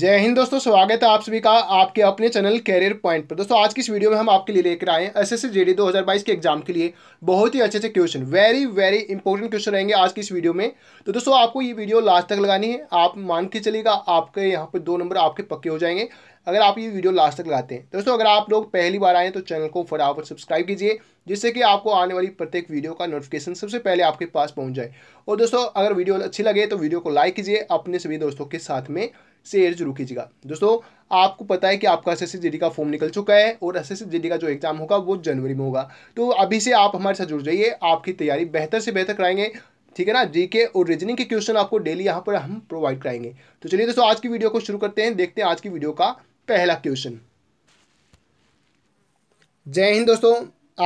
जय हिंद दोस्तों स्वागत है आप सभी का आपके अपने चैनल कैरियर पॉइंट पर दोस्तों आज की इस वीडियो में हम आपके लिए लेकर आए एस एस एस जेडी बाईस के एग्जाम के लिए बहुत ही अच्छे अच्छे question very very important question रहेंगे आज की इस वीडियो में तो दोस्तों आपको ये वीडियो लास्ट तक लगानी है आप मान के चलेगा आपके यहाँ पर दो नंबर आपके पक्के हो जाएंगे अगर आप ये वीडियो लास्ट तक लगाते हैं तो दोस्तों अगर आप लोग पहली बार आए तो चैनल को फटाफट सब्सक्राइब कीजिए जिससे कि आपको आने वाली प्रत्येक वीडियो का नोटिफिकेशन सबसे पहले आपके पास पहुंच जाए और दोस्तों अगर वीडियो अच्छी लगे तो वीडियो को लाइक कीजिए अपने सभी दोस्तों के साथ में से एज रुक कीजिएगा दोस्तों आपको पता है कि आपका एस एस का फॉर्म निकल चुका है और एस एस का जो एग्ज़ाम होगा वो जनवरी में होगा तो अभी से आप हमारे साथ जुड़ जाइए आपकी तैयारी बेहतर से बेहतर कराएंगे ठीक है ना जीके और रीजनिंग के क्वेश्चन आपको डेली यहाँ पर हम प्रोवाइड कराएंगे तो चलिए दोस्तों आज की वीडियो को शुरू करते हैं देखते हैं आज की वीडियो का पहला क्वेश्चन जय हिंद दोस्तों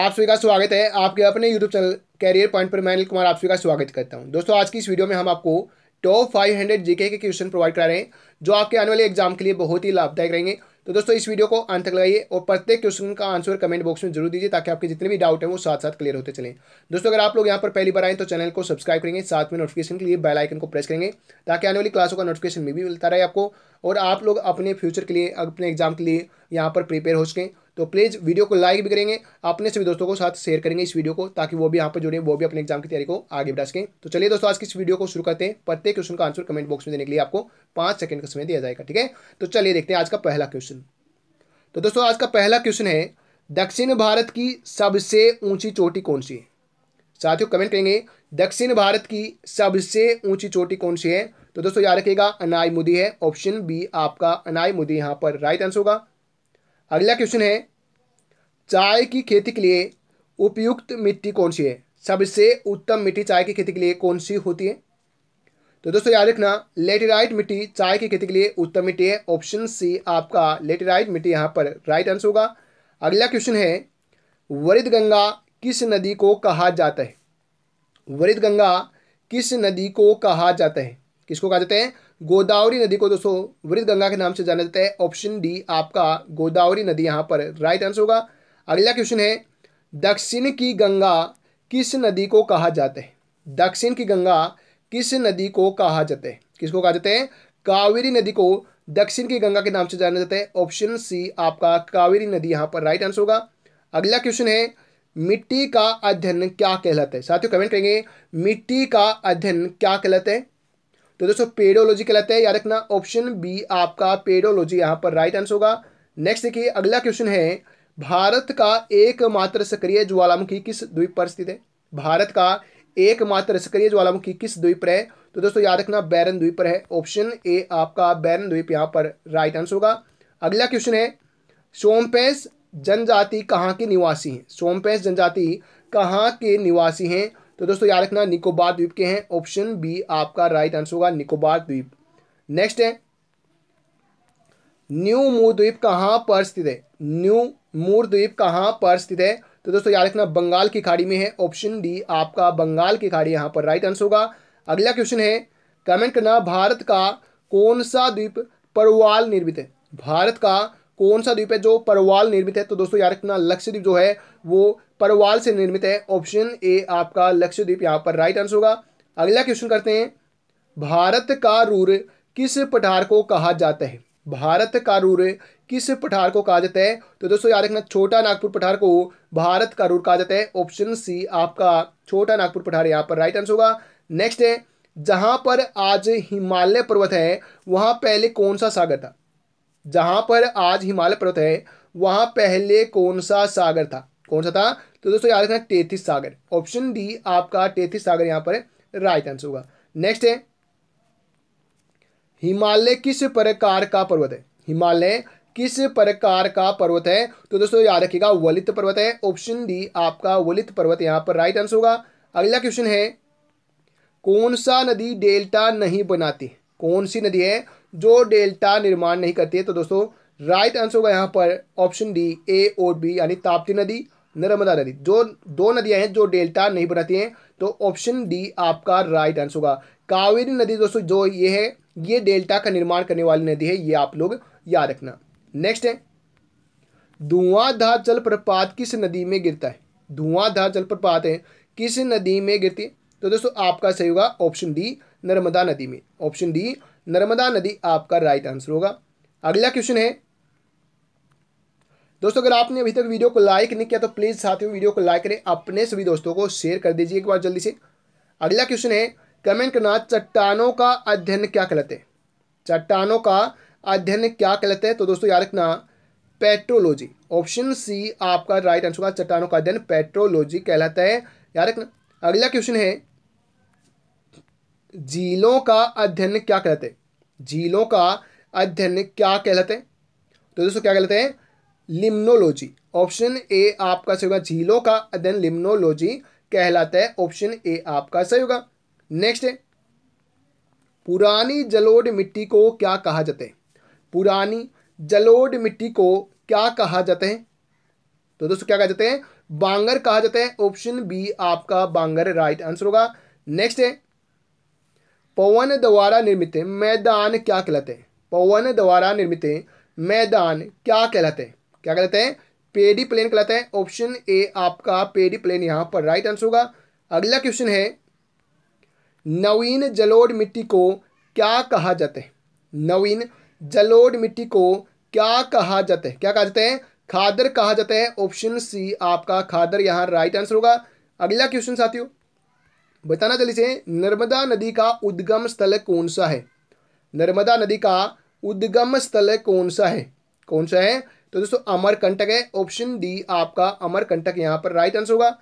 आप सभी का स्वागत है आपके अपने यूट्यूब चैनल कैरियर पॉइंट पर मैं अनिल कुमार आप सभी का स्वागत करता हूँ दोस्तों आज की इस वीडियो में हम आपको टॉप फाइव हंड्रेड जीके के क्वेश्चन प्रोवाइड करा रहे हैं जो आपके आने वाले एग्जाम के लिए बहुत ही लाभदायक रहेंगे तो दोस्तों इस वीडियो को अंत तक लगाइए और प्रत्येक क्वेश्चन का आंसर कमेंट बॉक्स में जरूर दीजिए ताकि आपके जितने भी डाउट हैं वो साथ साथ क्लियर होते चले दोस्तों अगर आप लोग यहाँ पर पहली बार आए तो चैनल को सब्सक्राइब करेंगे साथ में नोटिफिकेशन के लिए बेल आइकन को प्रेस करेंगे ताकि आने वाली क्लासों का नोटिफिकेशन भी मिलता रहे आपको और आप लोग अपने फ्यूचर के लिए अपने एग्जाम के लिए यहाँ पर प्रिपेयर हो सकें तो प्लीज़ वीडियो को लाइक भी करेंगे अपने सभी दोस्तों को साथ शेयर करेंगे इस वीडियो को ताकि वो भी यहाँ पर जुड़े वो भी अपने एग्जाम की तैयारी को आगे बढ़ा सकें तो चलिए दोस्तों आज की इस वीडियो को शुरू करते हैं प्रत्येक क्वेश्चन का आंसर कमेंट बॉक्स में देने के लिए आपको पाँच सेकंड का समय दिया जाएगा ठीक है तो चलिए देखते हैं आज का पहला क्वेश्चन तो दोस्तों आज का पहला क्वेश्चन है दक्षिण भारत की सबसे ऊंची चोटी कौन सी है साथियों कमेंट करेंगे दक्षिण भारत की सबसे ऊंची चोटी कौन सी है तो दोस्तों याद रखिएगा अनाय मुदी है ऑप्शन बी आपका अनाय मुदी यहाँ पर राइट आंसर होगा अगला क्वेश्चन है चाय की खेती के लिए उपयुक्त मिट्टी कौन सी है सबसे उत्तम मिट्टी चाय की खेती के लिए कौन सी होती है तो दोस्तों याद रखना लेटेराइट मिट्टी चाय की खेती के लिए उत्तम मिट्टी है ऑप्शन सी आपका लेटेराइट मिट्टी यहाँ पर राइट आंसर होगा अगला क्वेश्चन है वरित गंगा किस नदी को कहा जाता है वरित गंगा किस नदी को कहा जाता है किसको कहा जाता है गोदावरी नदी को दोस्तों वृद्ध गंगा के नाम से जाना जाता है ऑप्शन डी आपका गोदावरी नदी यहाँ पर राइट आंसर होगा अगला क्वेश्चन है दक्षिण की गंगा किस नदी को कहा जाता है दक्षिण की गंगा किस नदी को कहा जाता है किसको कहा जाता है कावेरी नदी को दक्षिण की गंगा के नाम से जाना जाता है ऑप्शन सी आपका कावेरी नदी यहाँ पर राइट आंसर होगा अगला क्वेश्चन है मिट्टी का अध्ययन क्या कहलाता है साथियों कमेंट करेंगे मिट्टी का अध्ययन क्या कहलाता है तो दोस्तों पेडोलॉजी कहलाते हैं याद रखना ऑप्शन बी आपका पेडोलॉजी यहाँ पर राइट आंसर होगा नेक्स्ट देखिए अगला क्वेश्चन है भारत का एकमात्र सक्रिय ज्वालामुखी किस द्वीप पर स्थित है भारत का एकमात्र सक्रिय ज्वालामुखी किस द्वीप पर है तो दोस्तों याद रखना बैरन द्वीप पर है ऑप्शन ए आपका बैरन द्वीप यहाँ पर राइट आंसर होगा अगला क्वेश्चन है सोमपेश जनजाति कहाँ के निवासी हैं सोमपेश जनजाति कहाँ के निवासी हैं तो दोस्तों याद रखना निकोबार द्वीप के हैं ऑप्शन बी आपका राइट आंसर होगा निकोबार द्वीप नेक्स्ट है न्यू मूर द्वीप कहाँ पर स्थित है न्यू मूर द्वीप कहाँ पर स्थित है तो दोस्तों याद रखना बंगाल की खाड़ी में है ऑप्शन डी आपका बंगाल की खाड़ी यहाँ पर राइट आंसर होगा अगला क्वेश्चन है कमेंट करना भारत का कौन सा द्वीप परवाल निर्मित है भारत का कौन सा द्वीप है जो परवाल निर्मित है तो दोस्तों याद रखना लक्षद्वीप जो है वो परवाल से निर्मित है ऑप्शन ए आपका लक्ष्यद्वीप यहाँ पर राइट आंसर होगा अगला क्वेश्चन करते हैं भारत का रूर किस पठार को कहा जाता है भारत का रूर किस पठार को कहा जाता है तो दोस्तों याद रखना छोटा नागपुर पठार को भारत का रूर कहा जाता है ऑप्शन सी आपका छोटा नागपुर पठार यहाँ पर राइट आंसर होगा नेक्स्ट है जहाँ पर आज हिमालय पर्वत है वहाँ पहले कौन सा सागर था जहाँ पर आज हिमालय पर्वत है वहाँ पहले कौन सा सागर था कौन सा था तो दोस्तों याद रखना तेतीस सागर ऑप्शन डी आपका तेतीस सागर यहां पर राइट आंसर होगा नेक्स्ट है हिमालय किस प्रकार का पर्वत है हिमालय किस प्रकार का पर्वत है तो दोस्तों याद रखिएगा वलित पर्वत है ऑप्शन डी आपका वलित पर्वत यहाँ पर राइट आंसर होगा अगला क्वेश्चन है कौन सा नदी डेल्टा नहीं बनाती कौन सी नदी है जो डेल्टा निर्माण नहीं करती है तो दोस्तों राइट आंसर होगा यहां पर ऑप्शन डी ए और बी यानी ताप्ती नदी नर्मदा नदी जो दो नदियां हैं जो डेल्टा नहीं बनाती हैं तो ऑप्शन डी आपका राइट आंसर होगा कावेरी नदी दोस्तों जो ये है ये डेल्टा का निर्माण करने वाली नदी है ये आप लोग याद रखना नेक्स्ट है धुआंधार जलप्रपात किस नदी में गिरता है धुआंधार जलप्रपात है किस नदी में गिरती है तो दोस्तों आपका सही होगा ऑप्शन डी नर्मदा नदी में ऑप्शन डी नर्मदा नदी आपका राइट आंसर होगा अगला क्वेश्चन है दोस्तों अगर आपने अभी तक वीडियो को लाइक नहीं किया तो प्लीज़ साथियों वीडियो को लाइक करें अपने सभी दोस्तों को शेयर कर दीजिए एक बार जल्दी से अगला क्वेश्चन है कमेंट करना चट्टानों का अध्ययन क्या कहलाते हैं चट्टानों का अध्ययन क्या कहलाते हैं तो दोस्तों याद रखना पेट्रोलॉजी ऑप्शन सी आपका राइट आंसर होगा चट्टानों का अध्ययन पेट्रोलॉजी कहलाता है याद रखना अगला क्वेश्चन है झीलों का अध्ययन क्या कहलाते हैं झीलों का अध्ययन क्या कहलाते हैं तो दोस्तों क्या कहलाते हैं लिम्नोलॉजी ऑप्शन ए आपका सही होगा झीलों का अध्ययन लिम्नोलॉजी कहलाता है ऑप्शन ए आपका सही होगा नेक्स्ट पुरानी जलोढ़ मिट्टी को क्या कहा जाता है पुरानी जलोढ़ मिट्टी को क्या कहा जाता है तो दोस्तों क्या कहा जाते हैं बांगर कहा जाता है ऑप्शन बी आपका बांगर राइट आंसर होगा नेक्स्ट है पवन द्वारा निर्मित मैदान क्या कहलाते हैं पवन द्वारा निर्मित मैदान क्या कहलाते हैं क्या कहते हैं पेडी प्लेन कहलाता है ऑप्शन ए आपका पेडी प्लेन यहां पर राइट आंसर होगा अगला क्वेश्चन है नवीन जलोढ़ मिट्टी को क्या कहा जाता है नवीन जलोढ़ मिट्टी को क्या कहा जाता है क्या कहा जाता है खादर कहा जाता है ऑप्शन सी आपका खादर यहां राइट आंसर होगा अगला क्वेश्चन साथियों बताना चलिए नर्मदा नदी का उद्गम स्थल कौन सा है नर्मदा नदी का उद्गम स्थल कौन सा है कौन सा है तो दोस्तों अमरकंटक है ऑप्शन डी आपका अमरकंटक यहां पर राइट आंसर होगा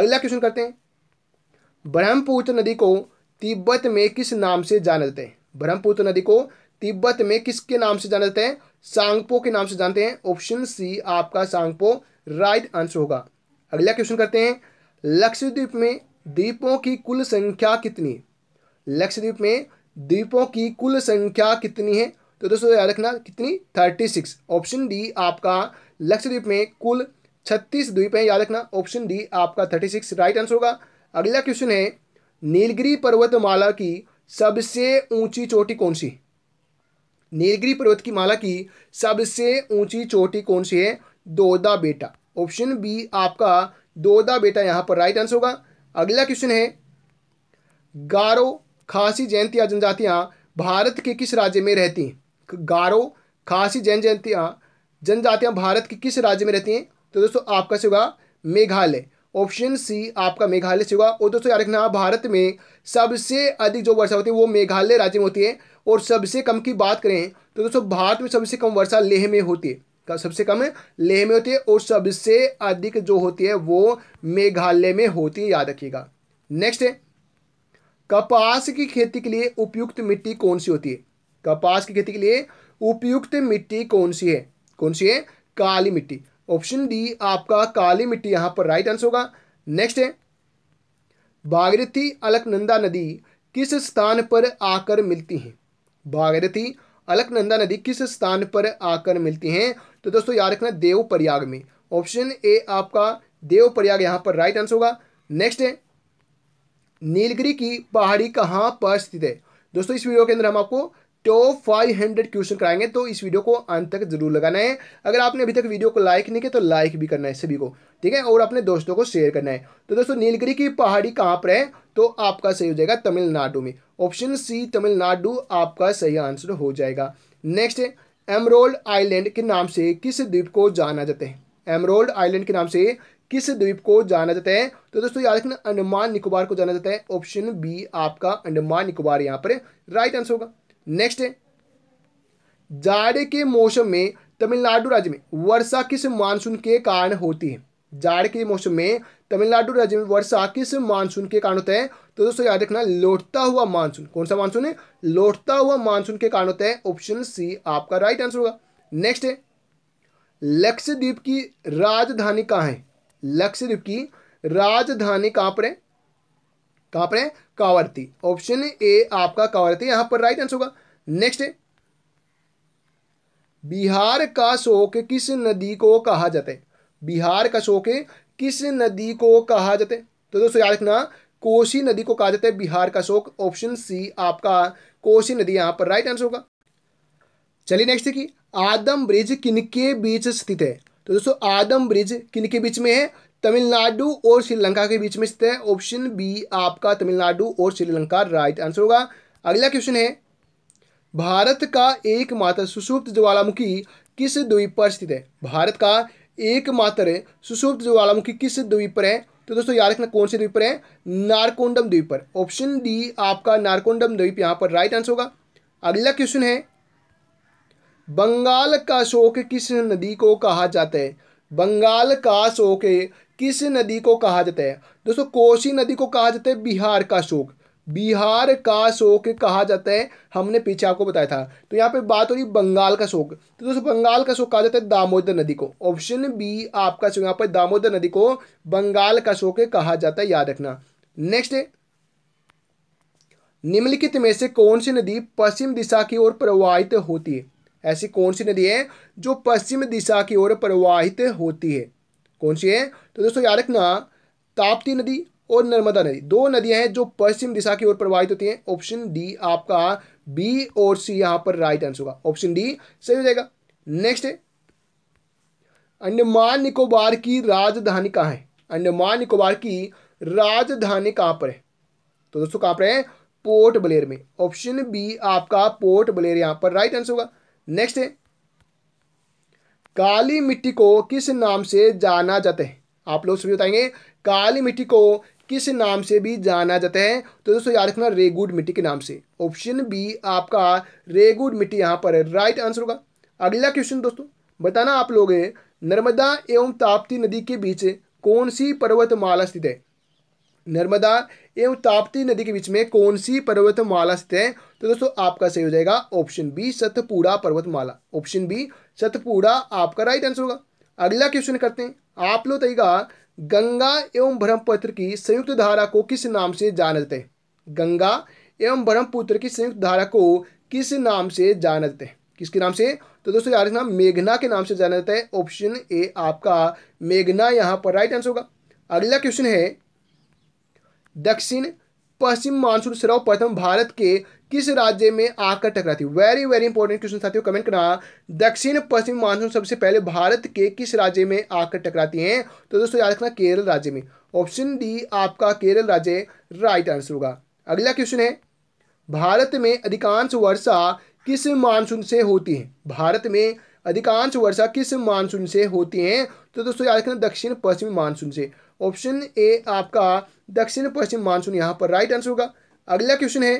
अगला क्वेश्चन करते हैं ब्रह्मपुत्र नदी को तिब्बत में किस नाम से जाना जाता है ब्रह्मपुत्र नदी को तिब्बत में किसके नाम से जाना जाता है सांगपो के नाम से जानते हैं ऑप्शन सी आपका सांगपो राइट आंसर होगा अगला क्वेश्चन करते हैं लक्षद्वीप में द्वीपों की कुल संख्या कितनी है लक्षद्वीप में द्वीपों की कुल संख्या कितनी है तो दोस्तों याद रखना कितनी थर्टी सिक्स ऑप्शन डी आपका लक्षद्वीप में कुल छत्तीस द्वीप है याद रखना ऑप्शन डी आपका थर्टी सिक्स राइट आंसर होगा अगला क्वेश्चन है नीलगिरी पर्वतमाला की सबसे ऊंची चोटी कौन सी नीलगिरी पर्वत की माला की सबसे ऊंची चोटी कौन सी है दोदा बेटा ऑप्शन बी आपका दोदा बेटा यहां पर राइट आंसर होगा अगला क्वेश्चन है गारो खासी जयंती या भारत के किस राज्य में रहती हैं गारो खासी जैन जयंतियाँ जनजातियाँ भारत के किस राज्य में रहती हैं तो दोस्तों आपका से होगा मेघालय ऑप्शन सी आपका मेघालय से होगा और दोस्तों याद रखना भारत में सबसे अधिक जो वर्षा होती है वो मेघालय राज्य में होती है और सबसे कम की बात करें तो दोस्तों भारत में सबसे कम वर्षा लेह में होती है सबसे कम लेह में होती है और सबसे अधिक जो होती है वो मेघालय में होती है याद रखिएगा नेक्स्ट है कपास की खेती के लिए उपयुक्त मिट्टी कौन सी होती है कपास की खेती के लिए उपयुक्त मिट्टी कौन सी है कौन सी है काली मिट्टी ऑप्शन डी आपका काली मिट्टी यहां पर राइट आंसर होगा नेक्स्ट है बागरथी अलकनंदा नदी किस स्थान पर आकर मिलती है बागरथी अलकनंदा नदी किस स्थान पर आकर मिलती है तो दोस्तों याद रखना देव प्रयाग में ऑप्शन ए आपका देव प्रयाग यहां पर राइट आंसर होगा नेक्स्ट है नीलगिरी की पहाड़ी कहां पर स्थित है दोस्तों इस वीडियो के अंदर हम आपको टॉप फाइव हंड्रेड क्वेश्चन कराएंगे तो इस वीडियो को अंत तक जरूर लगाना है अगर आपने अभी तक वीडियो को लाइक नहीं किया तो लाइक भी करना है सभी को ठीक है और अपने दोस्तों को शेयर करना है तो दोस्तों नीलगिरी की पहाड़ी कहाँ पर है तो आपका सही हो जाएगा तमिलनाडु में ऑप्शन सी तमिलनाडु आपका सही आंसर हो जाएगा नेक्स्ट एमरोल्ड आइलैंड के नाम से किस द्वीप को जाना जाता है एमरोल्ड आइलैंड के नाम से किस द्वीप को जाना जाता है तो दोस्तों याद रखना अंडमान निकोबार को जाना जाता है ऑप्शन बी आपका अंडमान निकोबार यहाँ पर राइट आंसर होगा नेक्स्ट है जाड़े के मौसम में तमिलनाडु राज्य में वर्षा किस मानसून के कारण होती है जाड़ के मौसम में तमिलनाडु राज्य में वर्षा किस मानसून के कारण होता है तो दोस्तों याद रखना लौटता हुआ मानसून कौन सा मानसून है लौटता हुआ मानसून के कारण होता है ऑप्शन सी आपका राइट आंसर होगा नेक्स्ट है लक्षद्वीप की राजधानी कहाँ है लक्षद्वीप की राजधानी कहाँ पर है कहां पर है कावर्ती ऑप्शन ए आपका कावर्ती यहां पर राइट आंसर होगा नेक्स्ट बिहार का शोक किस नदी को कहा जाता है बिहार का शोक किस नदी को कहा जाता है तो दोस्तों याद रखना कोसी नदी को कहा जाता है बिहार का शोक ऑप्शन सी आपका कोसी नदी यहां पर राइट आंसर होगा चलिए नेक्स्ट देखिए आदम ब्रिज किनके बीच स्थित है तो दोस्तों आदम ब्रिज किनके बीच में है तमिलनाडु और श्रीलंका के बीच में स्थित है ऑप्शन बी आपका तमिलनाडु और श्रीलंका राइट आंसर होगा अगला क्वेश्चन है भारत का एकमात्र सुषुप्त ज्वालामुखी किस द्वीप पर स्थित है भारत का एकमात्र सुषुप्त ज्वालामुखी किस द्वीप पर है तो दोस्तों याद रखना कौन से द्वीप पर है नारकोंडम द्वीप पर ऑप्शन डी आपका नारकोंडम द्वीप यहां पर राइट आंसर होगा अगला क्वेश्चन है बंगाल का शोक किस नदी को कहा जाता है बंगाल का शोक किस नदी को कहा जाता है दोस्तों कोसी नदी को कहा जाता है बिहार का शोक बिहार का शोक कहा जाता है हमने पीछे आपको बताया था तो यहाँ पे बात हो रही बंगाल का शोक तो दोस्तों बंगाल का शोक कहा जाता है दामोदर नदी को ऑप्शन बी आपका यहाँ पर दामोदर नदी को बंगाल का शोक कहा जाता है याद रखना नेक्स्ट निम्नलिखित में से कौन सी नदी पश्चिम दिशा की ओर प्रवाहित होती है ऐसी कौन सी नदी है जो पश्चिम दिशा की ओर प्रवाहित होती है कौन सी है तो दोस्तों याद रखना ताप्ती नदी और नर्मदा नदी दो नदियां हैं जो पश्चिम दिशा की ओर प्रवाहित होती हैं ऑप्शन डी आपका बी और सी यहां पर राइट आंसर होगा ऑप्शन डी सही हो जाएगा नेक्स्ट है अंडमान निकोबार की राजधानी कहाँ है अंडमान निकोबार की राजधानी कहां पर है तो दोस्तों कहां पर है पोर्ट ब्लेयर में ऑप्शन बी आपका पोर्ट ब्लेयर यहां पर राइट आंसर होगा नेक्स्ट है काली मिट्टी को किस नाम से जाना जाता है आप लोग सभी बताएंगे काली मिट्टी को किस नाम से भी जाना जाता है तो दोस्तों याद रखना रेगुड मिट्टी के नाम से ऑप्शन बी आपका रेगुड मिट्टी यहाँ पर राइट आंसर होगा अगला क्वेश्चन दोस्तों बताना आप लोग नर्मदा एवं ताप्ती नदी के बीच कौन सी पर्वतमाला स्थित है नर्मदा एवं ताप्ती नदी के बीच में कौन सी पर्वतमाला स्थित है तो दोस्तों आपका सही हो जाएगा ऑप्शन बी सतपुड़ा पर्वतमाला ऑप्शन बी सतपुड़ा आपका राइट आंसर होगा अगला क्वेश्चन करते हैं आप लोग तरीका गंगा एवं ब्रह्मपुत्र की संयुक्त धारा को किस नाम से जानते हैं गंगा एवं ब्रह्मपुत्र की संयुक्त धारा को किस नाम से जानते हैं किसके नाम से तो दोस्तों यार नाम मेघना के नाम से जाना जाता है ऑप्शन ए आपका मेघना यहाँ पर राइट आंसर होगा अगला क्वेश्चन है दक्षिण पश्चिम मानसून सर्वप्रथम भारत के किस राज्य में आकर टकराती वेरी वेरी इंपॉर्टेंट क्वेश्चन साथियों कमेंट करना दक्षिण पश्चिम मानसून सबसे पहले भारत के किस राज्य में आकर टकराती हैं तो दोस्तों याद रखना केरल राज्य में ऑप्शन डी आपका केरल राज्य राइट आंसर होगा अगला क्वेश्चन है भारत में अधिकांश वर्षा किस मानसून से होती है भारत में अधिकांश वर्षा किस मानसून से होती है तो दोस्तों याद रखना दक्षिण पश्चिम मानसून से ऑप्शन ए आपका दक्षिण पश्चिम मानसून यहां पर राइट आंसर होगा अगला क्वेश्चन है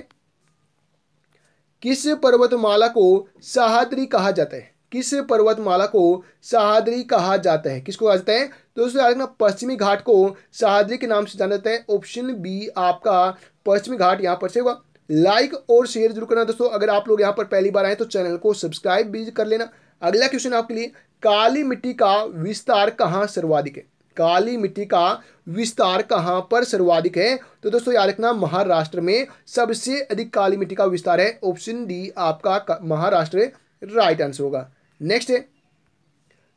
किस पर्वतमाला को सहाद्री कहा जाता है किस पर्वतमाला को सहाद्री कहा जाता है किसको कहा जाता है तो दोस्तों याद रखना पश्चिमी घाट को सहाद्री के नाम से जाना जाता है ऑप्शन बी आपका पश्चिमी घाट यहाँ पर से होगा लाइक और शेयर जरूर करना दोस्तों अगर आप लोग यहाँ पर पहली बार आए तो चैनल को सब्सक्राइब भी कर लेना अगला क्वेश्चन आपके लिए काली मिट्टी का विस्तार कहाँ सर्वाधिक है काली मिट्टी का विस्तार कहाँ पर सर्वाधिक है तो दोस्तों याद रखना महाराष्ट्र में सबसे अधिक काली मिट्टी का विस्तार है ऑप्शन डी आपका महाराष्ट्र राइट आंसर होगा नेक्स्ट है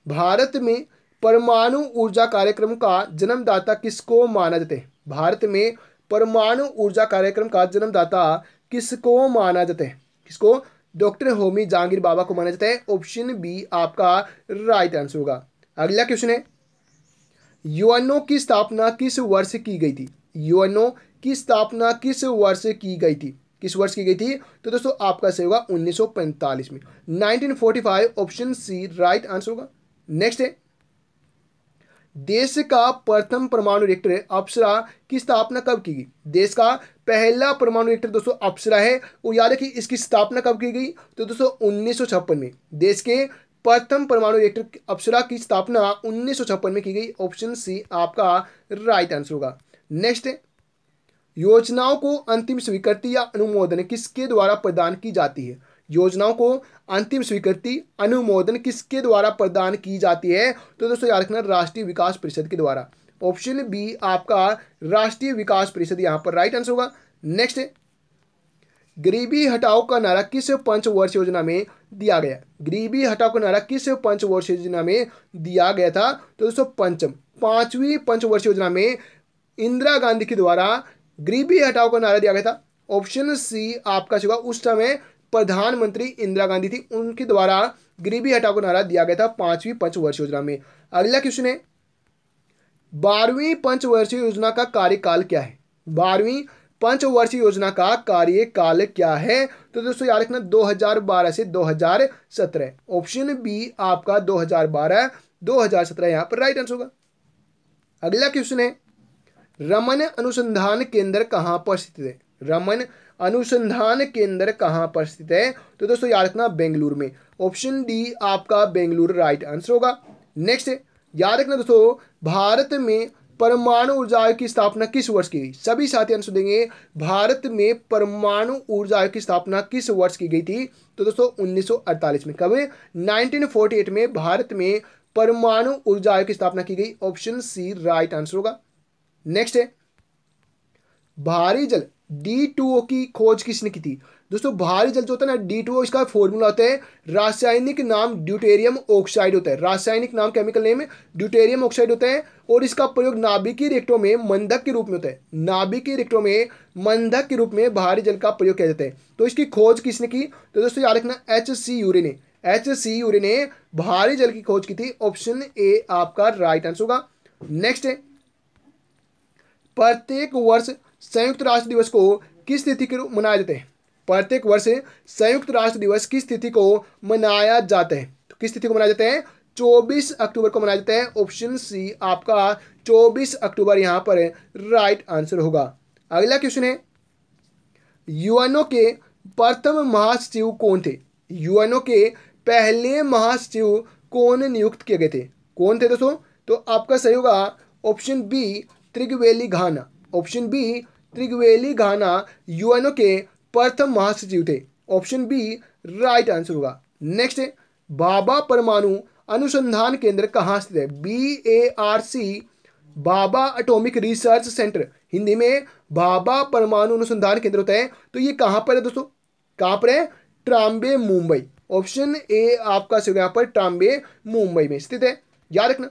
भारत में परमाणु ऊर्जा कार्यक्रम का जन्मदाता किसको माना जाता है भारत में परमाणु ऊर्जा कार्यक्रम का जन्मदाता किसको माना जाता है किसको डॉक्टर होमी जहांगीर बाबा को माना जाता है ऑप्शन बी आपका राइट आंसर होगा अगला क्वेश्चन है यूएनओ की स्थापना किस वर्ष की गई थी यूएनओ की स्थापना किस वर्ष की गई थी किस वर्ष की गई थी तो दोस्तों आपका सही होगा 1945 में 1945 ऑप्शन सी राइट आंसर होगा नेक्स्ट है देश का प्रथम परमाणु रिएक्टर अप्सरा की स्थापना कब की गई देश का पहला परमाणु रिएक्टर दोस्तों अप्सरा है और याद रखिए इसकी स्थापना कब की गई तो दोस्तों उन्नीस में देश के प्रथम परमाणु रिएक्टर अप्सरा की स्थापना उन्नीस में की गई ऑप्शन सी आपका राइट आंसर होगा नेक्स्ट योजनाओं को अंतिम स्वीकृति या अनुमोदन किसके द्वारा प्रदान की जाती है योजनाओं को अंतिम स्वीकृति अनुमोदन किसके द्वारा प्रदान की जाती है तो दोस्तों याद रखना राष्ट्रीय विकास परिषद के द्वारा ऑप्शन बी आपका राष्ट्रीय विकास परिषद यहां पर राइट आंसर होगा नेक्स्ट गरीबी हटाओ का नारा किस पंचवर्ष योजना में दिया गया गरीबी हटाओ का नारा किस पंचवर्ष योजना में दिया गया था तो दोस्तों पंचम पांचवी पंचवर्ष योजना में इंदिरा गांधी के द्वारा गरीबी हटाओ का नारा दिया गया था ऑप्शन सी आपका चुका उस समय प्रधानमंत्री इंदिरा गांधी थी उनके द्वारा गरीबी हटाओ का नारा दिया गया था पांचवी पंचवर्ष योजना में अगला क्वेश्चन है बारहवीं पंचवर्षीय योजना का कार्यकाल क्या है बारहवीं पंचवर्षीय योजना का कार्यकाल क्या है तो दोस्तों याद रखना 2012 से 2017 ऑप्शन बी आपका 2012 2017 यहां पर राइट आंसर होगा अगला क्वेश्चन है रमन अनुसंधान केंद्र कहां पर स्थित है रमन अनुसंधान केंद्र कहां पर स्थित है तो दोस्तों याद रखना बेंगलुरु में ऑप्शन डी आपका बेंगलुरु राइट आंसर होगा नेक्स्ट याद रखना दोस्तों भारत में परमाणु ऊर्जा की स्थापना किस वर्ष की गई सभी साथी आंसर देंगे भारत में परमाणु ऊर्जा की स्थापना किस वर्ष की गई थी तो दोस्तों 1948 में कब 1948 में भारत में परमाणु ऊर्जा की स्थापना की गई ऑप्शन सी राइट आंसर होगा नेक्स्ट है भारी जल डी की खोज किसने की थी दोस्तों भारी जल जो होता है ना डी टू इसका फॉर्मूला होता है रासायनिक नाम ड्यूटेरियम ऑक्साइड होता है रासायनिक नाम केमिकल नेम ड्यूटेरियम ऑक्साइड होता है और इसका प्रयोग नाभिकीय रिक्टों में मंधक के रूप में होता है नाभिकीय रिक्टों में मंधक के रूप में भारी जल का प्रयोग किया जाता है तो इसकी खोज किसने की तो दोस्तों याद रखना एच सी यूरे ने एच सी यूरे ने भारी जल की खोज की थी ऑप्शन ए आपका राइट आंसर होगा नेक्स्ट है प्रत्येक वर्ष संयुक्त राष्ट्र दिवस को किस तिथि के रूप मनाया जाते हैं प्रत्येक वर्ष संयुक्त राष्ट्र दिवस किस तिथि को मनाया जाता है तो किस तिथि को मनाया जाता है 24 अक्टूबर को मनाया जाता है ऑप्शन सी आपका 24 अक्टूबर यहां पर राइट आंसर होगा अगला क्वेश्चन है यूएनओ के प्रथम महासचिव कौन थे यूएनओ के पहले महासचिव कौन नियुक्त किए गए थे कौन थे दोस्तों तो आपका सही होगा ऑप्शन बी त्रिगवेली घाना ऑप्शन बी त्रिगवेली घाना यूएनओ के प्रथम महासचिव थे ऑप्शन बी राइट आंसर होगा नेक्स्ट है बाबा परमाणु अनुसंधान केंद्र कहाँ स्थित है B A R C Bhabha atomic research centre Hindi में बाबा परमाणु अनुसंधान केंद्र होता है तो ये कहाँ पर है दोस्तों कहाँ पर है ट्राम्बे मुंबई ऑप्शन ए आपका सही यहाँ पर ट्राम्बे मुंबई में स्थित है याद रखना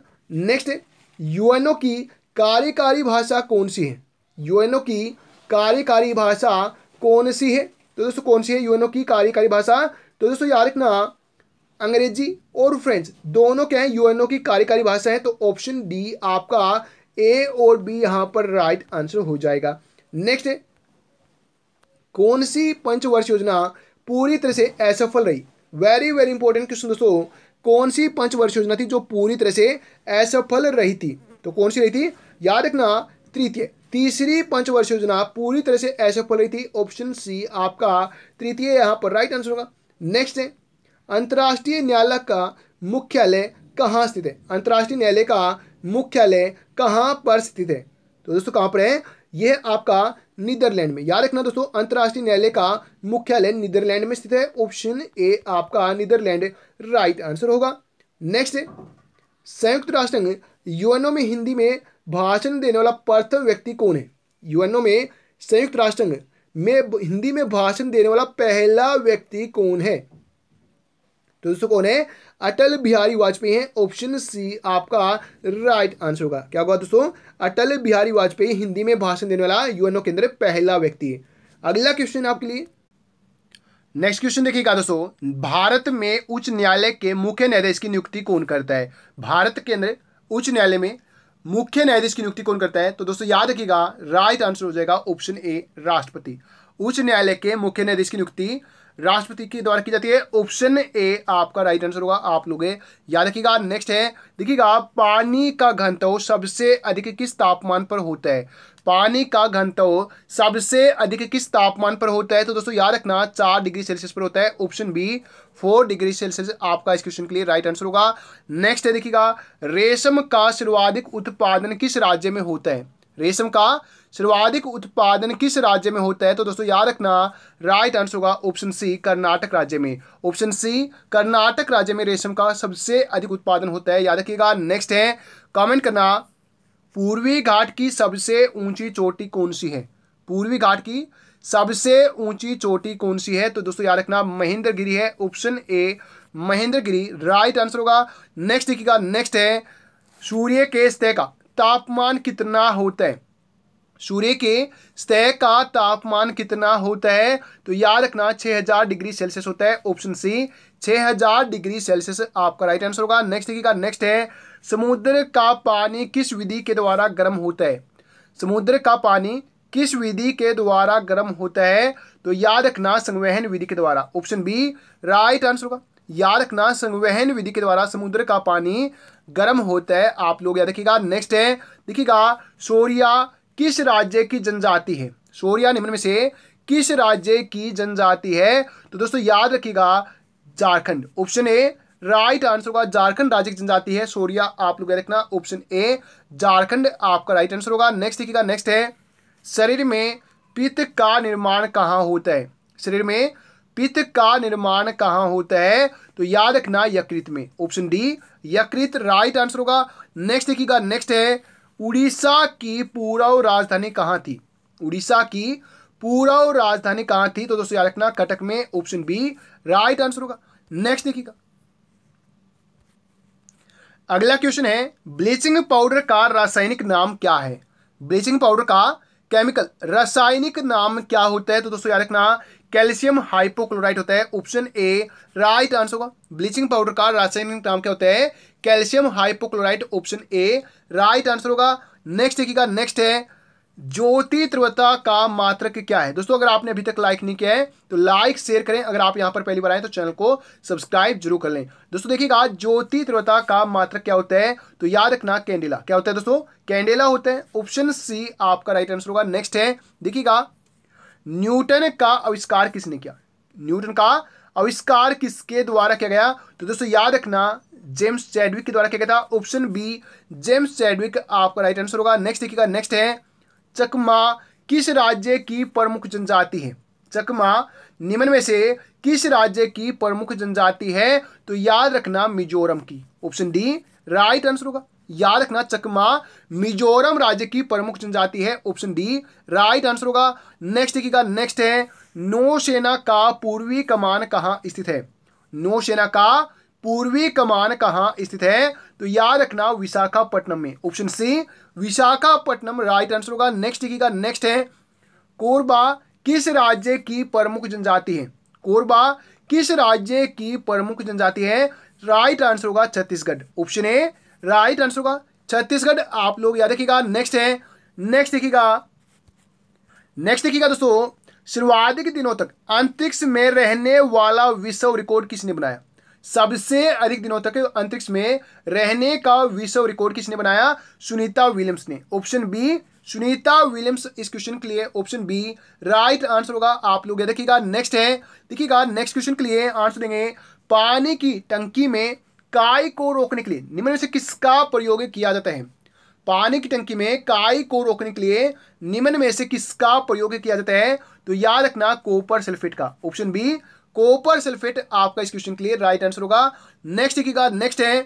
नेक्स्ट है यूएनओ की कार्यकारी भाषा कौन सी है यूएनओ की कार्यकारी भाषा कौन सी है तो दोस्तों कौन सी है यूएनओ की कार्यकारी भाषा तो दोस्तों याद रखना अंग्रेजी और फ्रेंच दोनों क्या है यूएनओ की कार्यकारी भाषा है तो ऑप्शन डी आपका ए और बी यहां पर राइट आंसर हो जाएगा नेक्स्ट है कौन सी पंचवर्ष योजना पूरी तरह से असफल रही वेरी वेरी इंपॉर्टेंट क्वेश्चन दोस्तों कौन सी पंचवर्ष योजना थी जो पूरी तरह से असफल रही थी तो कौन सी रही थी याद रखना तृतीय तीसरी पंचवर्ष योजना पूरी तरह से असफल रही थी ऑप्शन सी आपका तृतीय यहां पर राइट आंसर होगा नेक्स्ट है अंतर्राष्ट्रीय न्यायालय का मुख्यालय कहां स्थित है अंतर्राष्ट्रीय न्यायालय का मुख्यालय कहां पर स्थित है तो दोस्तों कहां पर है यह आपका नीदरलैंड में याद रखना दोस्तों अंतर्राष्ट्रीय न्यायालय का मुख्यालय नीदरलैंड में स्थित है ऑप्शन ए आपका नीदरलैंड राइट आंसर होगा नेक्स्ट संयुक्त राष्ट्र संघ यूएनओ में हिंदी में भाषण देने वाला प्रथम व्यक्ति कौन है यूएनओ में संयुक्त राष्ट्र में हिंदी में भाषण देने वाला पहला व्यक्ति कौन है तो दोस्तों कौन है अटल बिहारी वाजपेयी हैं ऑप्शन सी आपका राइट आंसर होगा क्या होगा दोस्तों अटल बिहारी वाजपेयी हिंदी में भाषण देने वाला यूएनओ के अंदर पहला व्यक्ति है अगला क्वेश्चन आपके लिए नेक्स्ट क्वेश्चन देखिएगा दोस्तों भारत में उच्च न्यायालय के मुख्य न्यायाधीश की नियुक्ति कौन करता है भारत के अंदर उच्च न्यायालय में मुख्य न्यायाधीश की नियुक्ति कौन करता है तो दोस्तों याद रखिएगा राइट आंसर हो जाएगा ऑप्शन ए राष्ट्रपति उच्च न्यायालय के मुख्य न्यायाधीश की नियुक्ति राष्ट्रपति के द्वारा की जाती है ऑप्शन ए आपका राइट आंसर होगा आप लोग याद रखिएगा नेक्स्ट है देखिएगा पानी का घनत्व सबसे अधिक किस तापमान पर होता है पानी का घनत्व सबसे अधिक किस तापमान पर होता है तो दोस्तों याद रखना चार डिग्री सेल्सियस पर होता है option B four degree Celsius आपका इस क्वेश्चन के लिए राइट आंसर होगा नेक्स्ट है देखिएगा रेशम का सर्वाधिक उत्पादन किस राज्य में होता है रेशम का सर्वाधिक उत्पादन किस राज्य में होता है तो दोस्तों याद रखना राइट आंसर होगा ऑप्शन सी कर्नाटक राज्य में ऑप्शन सी कर्नाटक राज्य में रेशम का सबसे अधिक उत्पादन होता है याद रखिएगा नेक्स्ट है कमेंट करना पूर्वी घाट की सबसे ऊंची चोटी कौन सी है पूर्वी घाट की सबसे ऊंची चोटी कौन सी है तो दोस्तों याद रखना गिरी है option A Mahendragiri right answer होगा नेक्स्ट देखिएगा नेक्स्ट है सूर्य के स्तह का तापमान कितना होता है सूर्य के स्तह का तापमान कितना होता है तो याद रखना 6000 डिग्री सेल्सियस होता है ऑप्शन सी 6000 डिग्री सेल्सियस आपका राइट आंसर होगा नेक्स्ट का नेक्स्ट है समुद्र का पानी किस विधि के द्वारा गर्म होता है समुद्र का पानी किस विधि के द्वारा गर्म होता है तो याद रखना संवहन विधि के द्वारा ऑप्शन बी राइट आंसर होगा याद रखना संवहन विधि के द्वारा समुद्र का पानी गर्म होता है आप लोग याद रखिएगा नेक्स्ट है देखिएगा सूर्या किस राज्य की जनजाति है सोरिया निम्न में से किस राज्य की जनजाति है तो दोस्तों याद रखिएगा Jharkhand option A right answer होगा झारखंड राज्य की जनजाति है सोरिया आप लोग रखना ऑप्शन ए झारखंड आपका राइट आंसर होगा नेक्स्ट देखिएगा नेक्स्ट है शरीर में पित्त का निर्माण कहाँ होता है शरीर में पित्त का निर्माण कहाँ होता है तो याद रखना यकृत में ऑप्शन डी यकृत राइट आंसर होगा नेक्स्ट देखिएगा नेक्स्ट है उड़ीसा की पूर्व राजधानी कहाँ थी उड़ीसा की पूर्व राजधानी कहाँ थी तो दोस्तों याद रखना कटक में ऑप्शन बी राइट आंसर होगा नेक्स्ट देखिएगा अगला क्वेश्चन है ब्लीचिंग पाउडर का रासायनिक नाम क्या है ब्लीचिंग पाउडर का केमिकल रासायनिक नाम क्या होता है तो दोस्तों याद रखना कैल्शियम हाइपोक्लोराइड होता है ऑप्शन ए राइट आंसर होगा ब्लीचिंग पाउडर का रासायनिक नाम क्या होता है calcium hypochlorite option A right answer होगा नेक्स्ट देखिएगा नेक्स्ट है ज्योति त्रिवता का मात्रक क्या है दोस्तों अगर आपने अभी तक लाइक नहीं किया है तो लाइक शेयर करें अगर आप यहां पर पहली बार आए तो चैनल को सब्सक्राइब जरूर कर लें दोस्तों देखिएगा ज्योति त्रिवता का मात्रक क्या होता है तो याद रखना कैंडेला क्या होता है दोस्तों कैंडेला होते हैं ऑप्शन सी आपका राइट आंसर होगा नेक्स्ट है देखिएगा न्यूटन का आविष्कार किसने किया न्यूटन का आविष्कार किसके द्वारा किया गया तो दोस्तों याद रखना जेम्स चैडविक के द्वारा क्या कहता है ऑप्शन बी जेम्स चैडविक आपका राइट आंसर होगा नेक्स्ट देखिएगा नेक्स्ट है चकमा किस राज्य की प्रमुख जनजाति है चकमा निम्न में से किस राज्य की प्रमुख जनजाति है तो याद रखना मिजोरम की ऑप्शन डी राइट आंसर होगा याद रखना चकमा मिजोरम राज्य की प्रमुख जनजाति है ऑप्शन डी राइट आंसर होगा नेक्स्ट देखिएगा नेक्स्ट है नौसेना का पूर्वी कमान कहां स्थित है नौसेना का पूर्वी कमान कहाँ स्थित है तो याद रखना विशाखापट्टनम में option C Visakhapatnam right answer होगा नेक्स्ट की का नेक्स्ट है कोरबा किस राज्य की प्रमुख जनजाति है कोरबा किस राज्य की प्रमुख जनजाति है राइट आंसर होगा Chhattisgarh option A right answer होगा छत्तीसगढ़ आप लोग याद रखिएगा नेक्स्ट है नेक्स्ट देखिएगा नेक्स्ट देखिएगा दोस्तों शुरुआती दिनों तक अंतरिक्ष में रहने वाला विश्व रिकॉर्ड किसने बनाया सबसे अधिक दिनों तक अंतरिक्ष में रहने का विश्व रिकॉर्ड किसने बनाया सुनीता विलियम्स ने ऑप्शन बी सुनीता विलियम्स इस क्वेश्चन के लिए ऑप्शन बी राइट आंसर होगा आप लोग देखिएगा नेक्स्ट है देखिएगा नेक्स्ट क्वेश्चन के लिए आंसर देंगे पानी की टंकी में काय को रोकने के लिए निम्न में से किसका प्रयोग किया जाता है पानी की टंकी में काय को रोकने के लिए निम्न में से किसका प्रयोग किया जाता है तो याद रखना कोपर सल्फेट का ऑप्शन बी कोपर सल्फेट आपका इस क्वेश्चन के लिए राइट आंसर होगा नेक्स्ट देखिएगा नेक्स्ट है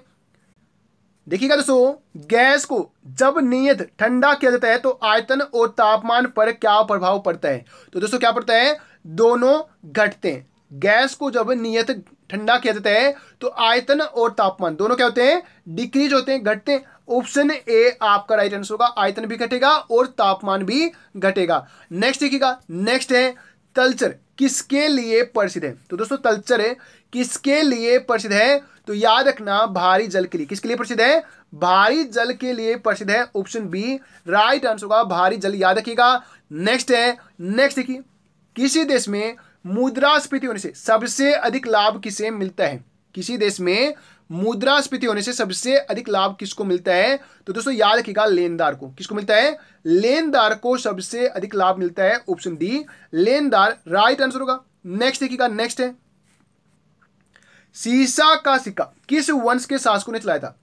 देखिएगा दोस्तों गैस को जब नियत ठंडा किया जाता है तो आयतन और तापमान पर क्या प्रभाव पड़ता है तो दोस्तों क्या पड़ता है दोनों घटते हैं गैस को जब नियत ठंडा किया जाता है तो आयतन और तापमान दोनों क्या होते हैं डिक्रीज होते हैं घटते हैं ऑप्शन ए आपका राइट आंसर होगा आयतन भी घटेगा और तापमान भी घटेगा नेक्स्ट देखिएगा नेक्स्ट है तलचर किसके लिए प्रसिद्ध है तो दोस्तों तलचर है किसके लिए प्रसिद्ध है तो याद रखना भारी जल के लिए किसके लिए प्रसिद्ध है भारी जल के लिए प्रसिद्ध है ऑप्शन बी राइट आंसर होगा भारी जल याद रखिएगा नेक्स्ट है नेक्स्ट देखिए किसी देश में मुद्रास्फीति होने से सबसे अधिक लाभ किसे मिलता है किसी देश में मुद्रास्फीति होने से सबसे अधिक लाभ किसको मिलता है तो दोस्तों याद रखिएगा लेनदार को किसको मिलता है लेनदार को सबसे अधिक लाभ मिलता है ऑप्शन डी लेनदार राइट आंसर होगा नेक्स्ट देखिएगा नेक्स्ट है सीसा का सिक्का किस वंश के शासकों ने चलाया था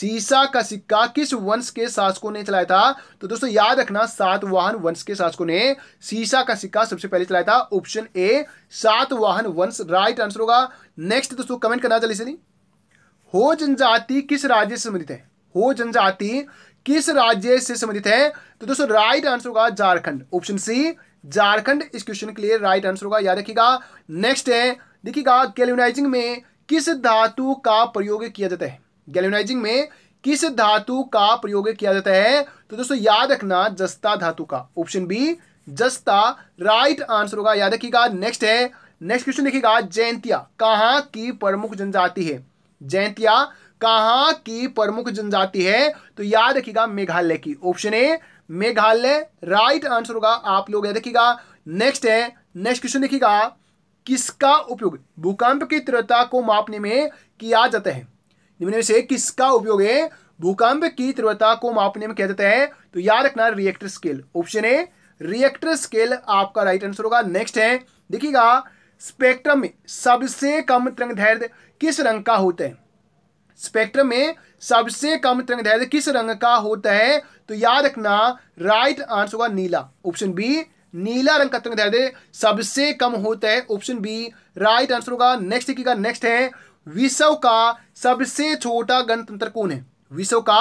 सीसा का सिक्का किस वंश के शासकों ने चलाया था तो दोस्तों याद रखना सातवाहन वंश के शासकों ने सीसा का सिक्का सबसे पहले चलाया था ऑप्शन ए सातवाहन वंश राइट आंसर होगा नेक्स्ट दोस्तों कमेंट करना जल्दी नहीं हो जनजाति किस राज्य से संबंधित है हो जनजाति किस राज्य से संबंधित है तो दोस्तों राइट आंसर होगा झारखंड ऑप्शन सी झारखंड इस क्वेश्चन के लिए राइट आंसर होगा याद रखिएगा नेक्स्ट है देखिएगा गैल्यूनाइजिंग में किस धातु का प्रयोग किया जाता है गैल्यूनाइजिंग में किस धातु का प्रयोग किया जाता है तो दोस्तों याद रखना जस्ता धातु का ऑप्शन बी जस्ता राइट आंसर होगा याद रखिएगा नेक्स्ट है नेक्स्ट क्वेश्चन देखिएगा जयंतिया कहाँ की प्रमुख जनजाति है जैतिया कहा की प्रमुख जनजाति है तो याद रखिएगा मेघालय की option A Meghalaya right answer होगा आप लोग याद रखिएगा नेक्स्ट है नेक्स्ट क्वेश्चन देखिएगा किसका उपयोग भूकंप की तीव्रता को मापने में किया जाता है निम्न में से किसका उपयोग है भूकंप की तीव्रता को मापने में किया जाता है तो याद रखना Richter scale option A Richter scale आपका राइट आंसर होगा नेक्स्ट है देखिएगा स्पेक्ट्रम में सबसे कम तरंग दैर्ध्य किस रंग का होता है स्पेक्ट्रम में सबसे कम तरंग दैर्ध्य किस रंग का होता है तो याद रखना राइट आंसर होगा नीला ऑप्शन बी नीला रंग का तरंग दैर्ध्य सबसे कम होता है ऑप्शन बी राइट आंसर होगा नेक्स्ट देखिएगा नेक्स्ट है विश्व का सबसे छोटा गणतंत्र कौन है विश्व का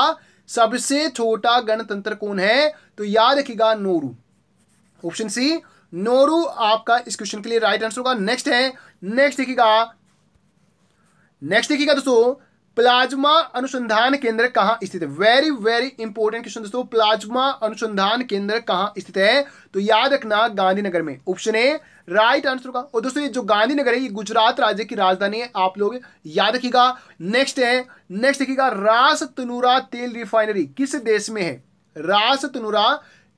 सबसे छोटा गणतंत्र कौन है तो याद रखिएगा नोरू ऑप्शन सी नोरू आपका इस क्वेश्चन के लिए राइट आंसर होगा नेक्स्ट है नेक्स्ट देखिएगा नेक्स्ट देखिएगा दोस्तों प्लाज्मा अनुसंधान केंद्र कहां स्थित है वेरी वेरी इंपॉर्टेंट क्वेश्चन दोस्तों प्लाज्मा अनुसंधान केंद्र कहां स्थित है तो याद रखना गांधीनगर में ऑप्शन ए राइट आंसर होगा और दोस्तों ये जो गांधीनगर है ये गुजरात राज्य की राजधानी है आप लोग याद रखिएगा नेक्स्ट है नेक्स्ट देखिएगा रास तनुरा तेल रिफाइनरी किस देश में है रास तनुरा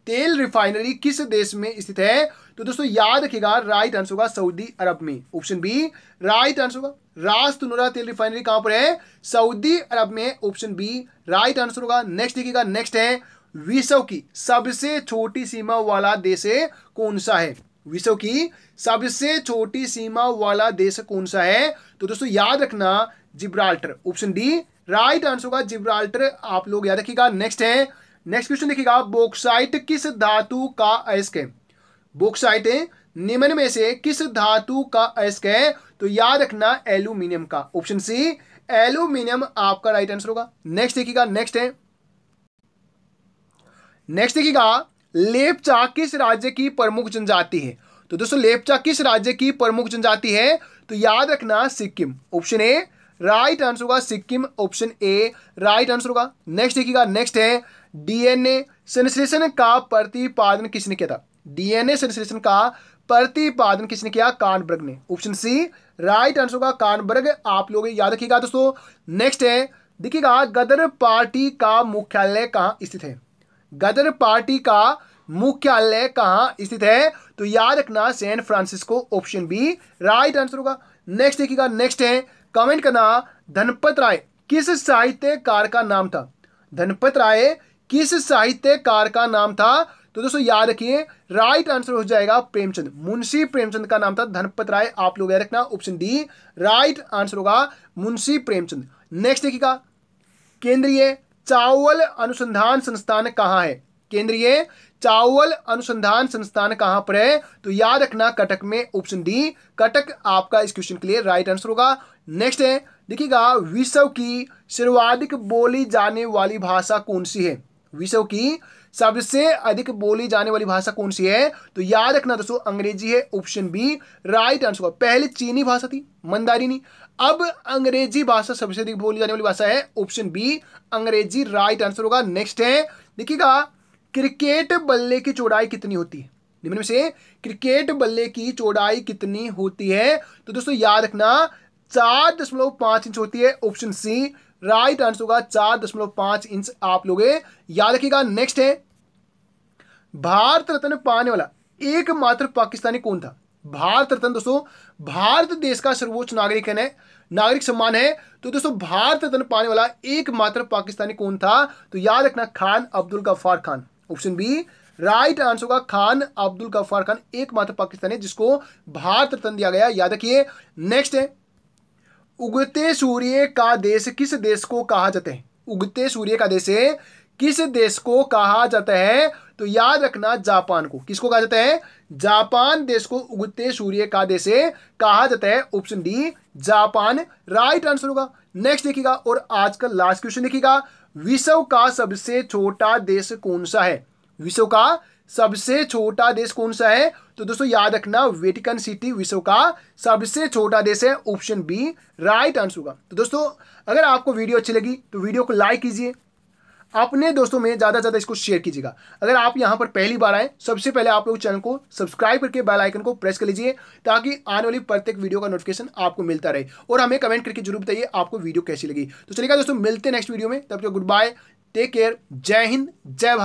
तेल रिफाइनरी किस देश में स्थित है तो दोस्तों याद रखिएगा राइट आंसर होगा सऊदी अरब में ऑप्शन बी राइट आंसर होगा रास्त तेल रिफाइनरी कहां पर है सऊदी अरब में ऑप्शन बी राइट आंसर होगा नेक्स्ट देखिएगा नेक्स्ट है विश्व की सबसे छोटी सीमा वाला देश कौन सा है विश्व की सबसे छोटी सीमा वाला देश कौन सा है तो दोस्तों याद रखना Gibraltar option D right answer होगा जिब्राल्टर आप लोग याद रखिएगा नेक्स्ट है नेक्स्ट क्वेश्चन देखिएगा बोक्साइट किस धातु का अयस्क है बोक्साइट निम्न में से किस धातु का अयस्क है तो याद रखना एल्यूमिनियम का ऑप्शन सी एल्यूमिनियम आपका राइट आंसर होगा नेक्स्ट देखिएगा नेक्स्ट है नेक्स्ट देखिएगा लेपचा किस राज्य की प्रमुख जनजाति है तो दोस्तों लेपचा किस राज्य की प्रमुख जनजाति है तो याद रखना Sikkim option A right answer होगा Sikkim option A right answer होगा नेक्स्ट देखिएगा नेक्स्ट है डीएनए संश्लेषण का प्रतिपादन किसने किया था डीएनए संश्लेषण का प्रतिपादन किसने किया कानबर्ग ने ऑप्शन सी राइट आंसर होगा कानबर्ग आप लोग याद रखिएगा दोस्तों नेक्स्ट है देखिएगा गदर पार्टी का मुख्यालय कहाँ स्थित है गदर पार्टी का मुख्यालय कहाँ स्थित है तो याद रखना San Francisco option B right answer होगा नेक्स्ट देखिएगा नेक्स्ट है कमेंट करना धनपत राय किस साहित्यकार का नाम था धनपत राय किस साहित्यकार का नाम था तो दोस्तों याद रखिए राइट आंसर हो जाएगा प्रेमचंद मुंशी प्रेमचंद का नाम था धनपत राय आप लोग याद रखना ऑप्शन डी राइट आंसर होगा मुंशी प्रेमचंद नेक्स्ट देखिएगा केंद्रीय चावल अनुसंधान संस्थान कहाँ है केंद्रीय चावल अनुसंधान संस्थान कहां पर है तो याद रखना कटक में ऑप्शन डी कटक आपका इस क्वेश्चन के लिए राइट आंसर होगा नेक्स्ट है देखिएगा विश्व की सर्वाधिक बोली जाने वाली भाषा कौन सी है विश्व की सबसे अधिक बोली जाने वाली भाषा कौन सी है तो याद रखना दोस्तों अंग्रेजी है ऑप्शन बी राइट आंसर होगा पहले चीनी भाषा थी मंदारिनी अब अंग्रेजी भाषा सबसे अधिक बोली जाने वाली भाषा है ऑप्शन बी अंग्रेजी राइट आंसर होगा नेक्स्ट है देखिएगा क्रिकेट बल्ले की चौड़ाई कितनी होती है निम्न में से क्रिकेट बल्ले की चौड़ाई कितनी होती है तो दोस्तों याद रखना चार दशमलव पांच इंच होती है ऑप्शन सी राइट आंसर होगा चार दशमलव पांच इंच आप लोग याद रखिएगा नेक्स्ट है भारत रत्न पाने वाला एकमात्र पाकिस्तानी कौन था भारत रत्न दोस्तों भारत देश का सर्वोच्च नागरिक है नागरिक सम्मान है तो दोस्तों भारत रत्न पाने वाला एकमात्र पाकिस्तानी कौन था तो याद रखना Khan Abdul Ghaffar Khan option B right answer होगा खान अब्दुल गफ्फार खान एकमात्र पाकिस्तानी जिसको भारत रत्न दिया गया याद रखिए नेक्स्ट है उगते सूर्य का देश किस देश को कहा जाता है उगते सूर्य का देश किस देश को कहा जाता है तो याद रखना जापान को किसको कहा जाता है जापान देश को उगते सूर्य का देश कहा जाता है option D Japan right answer होगा नेक्स्ट देखिएगा और आज का लास्ट क्वेश्चन देखिएगा विश्व का सबसे छोटा देश कौन सा है विश्व का सबसे छोटा देश कौन सा है तो दोस्तों याद रखना वेटिकन सिटी विश्व का सबसे छोटा देश है ऑप्शन बी राइट आंसर होगा तो दोस्तों अगर आपको वीडियो अच्छी लगी तो वीडियो को लाइक कीजिए अपने दोस्तों में ज़्यादा से ज़्यादा इसको शेयर कीजिएगा अगर आप यहाँ पर पहली बार आए सबसे पहले आप लोग चैनल को सब्सक्राइब करके बेल आइकन को प्रेस कर लीजिए ताकि आने वाली प्रत्येक वीडियो का नोटिफिकेशन आपको मिलता रहे और हमें कमेंट करके जरूर बताइए आपको वीडियो कैसी लगी तो चलिएगा दोस्तों मिलते हैं नेक्स्ट वीडियो में तब तक गुड बाय टेक केयर जय हिंद जय